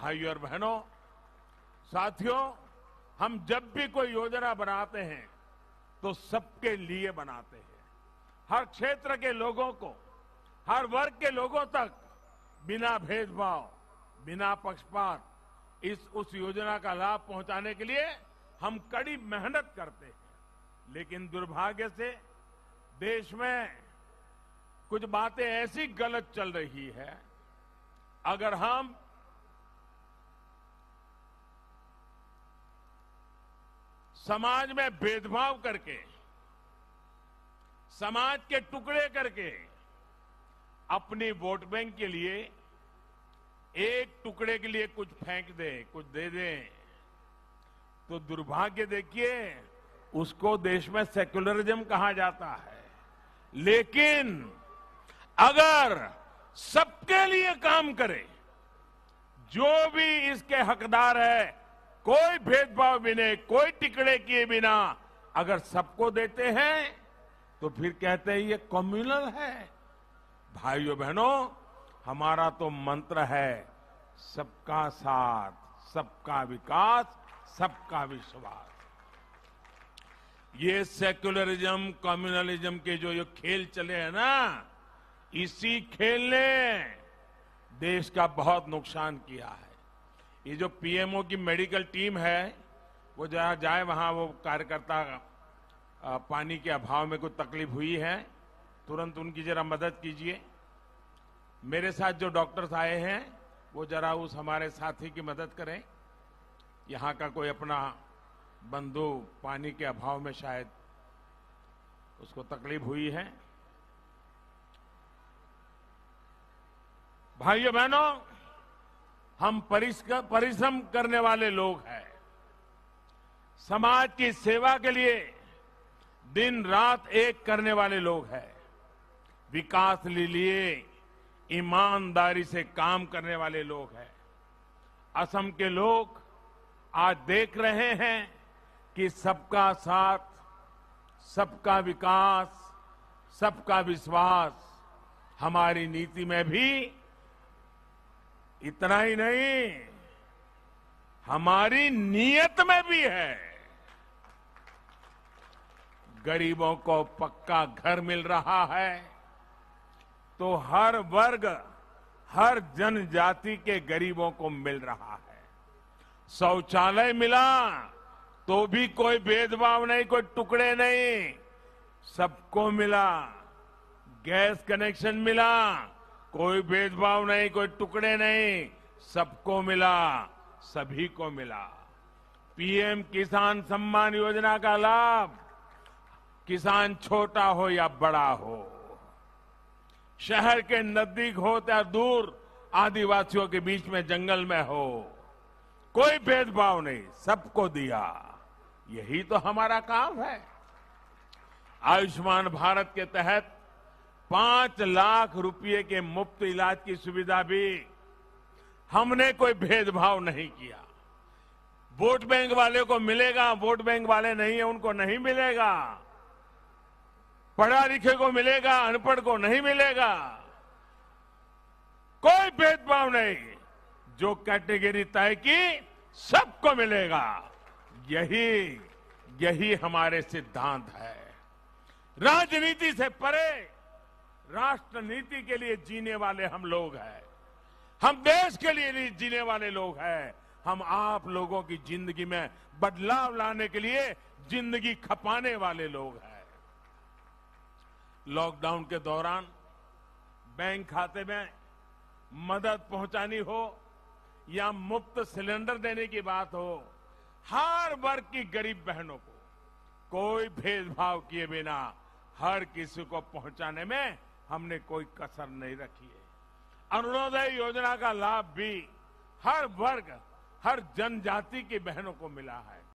भाइयों और बहनों साथियों हम जब भी कोई योजना बनाते हैं तो सबके लिए बनाते हैं हर क्षेत्र के लोगों को हर वर्ग के लोगों तक बिना भेदभाव बिना पक्षपात इस उस योजना का लाभ पहुंचाने के लिए हम कड़ी मेहनत करते हैं लेकिन दुर्भाग्य से देश में कुछ बातें ऐसी गलत चल रही है अगर हम समाज में भेदभाव करके समाज के टुकड़े करके अपनी वोट बैंक के लिए एक टुकड़े के लिए कुछ फेंक दे कुछ दे दे तो दुर्भाग्य देखिए उसको देश में सेक्युलरिज्म कहा जाता है लेकिन अगर सबके लिए काम करे जो भी इसके हकदार है कोई भेदभाव बिने कोई टिकड़े किए बिना अगर सबको देते हैं तो फिर कहते हैं ये कम्युनल है भाइयों बहनों हमारा तो मंत्र है सबका साथ सबका विकास सबका विश्वास ये सेक्युलरिज्म कम्युनलिज्म के जो ये खेल चले हैं ना इसी खेल ने देश का बहुत नुकसान किया है ये जो पीएमओ की मेडिकल टीम है वो जहां जाए वहां वो कार्यकर्ता पानी के अभाव में कोई तकलीफ हुई है तुरंत उनकी जरा मदद कीजिए मेरे साथ जो डॉक्टर्स आए हैं वो जरा उस हमारे साथी की मदद करें यहाँ का कोई अपना बंधु पानी के अभाव में शायद उसको तकलीफ हुई है भाइयों बहनों हम परिश्रम करने वाले लोग हैं समाज की सेवा के लिए दिन रात एक करने वाले लोग हैं विकास के लिए ईमानदारी से काम करने वाले लोग हैं असम के लोग आज देख रहे हैं कि सबका साथ सबका विकास सबका विश्वास हमारी नीति में भी इतना ही नहीं हमारी नीयत में भी है गरीबों को पक्का घर मिल रहा है तो हर वर्ग हर जनजाति के गरीबों को मिल रहा है शौचालय मिला तो भी कोई भेदभाव नहीं कोई टुकड़े नहीं सबको मिला गैस कनेक्शन मिला कोई भेदभाव नहीं कोई टुकड़े नहीं सबको मिला सभी को मिला पीएम किसान सम्मान योजना का लाभ किसान छोटा हो या बड़ा हो शहर के नजदीक हो या दूर आदिवासियों के बीच में जंगल में हो कोई भेदभाव नहीं सबको दिया यही तो हमारा काम है आयुष्मान भारत के तहत पांच लाख रुपए के मुफ्त इलाज की सुविधा भी हमने कोई भेदभाव नहीं किया वोट बैंक वाले को मिलेगा वोट बैंक वाले नहीं है उनको नहीं मिलेगा पढ़ा लिखे को मिलेगा अनपढ़ को नहीं मिलेगा कोई भेदभाव नहीं जो कैटेगरी तय की सबको मिलेगा यही यही हमारे सिद्धांत है राजनीति से परे राष्ट्र नीति के लिए जीने वाले हम लोग हैं हम देश के लिए जीने वाले लोग हैं हम आप लोगों की जिंदगी में बदलाव लाने के लिए जिंदगी खपाने वाले लोग हैं लॉकडाउन के दौरान बैंक खाते में मदद पहुंचानी हो या मुफ्त सिलेंडर देने की बात हो हर वर्ग की गरीब बहनों को कोई भेदभाव किए बिना हर किसी को पहुंचाने में हमने कोई कसर नहीं रखी है अरुणोदय योजना का लाभ भी हर वर्ग हर जनजाति की बहनों को मिला है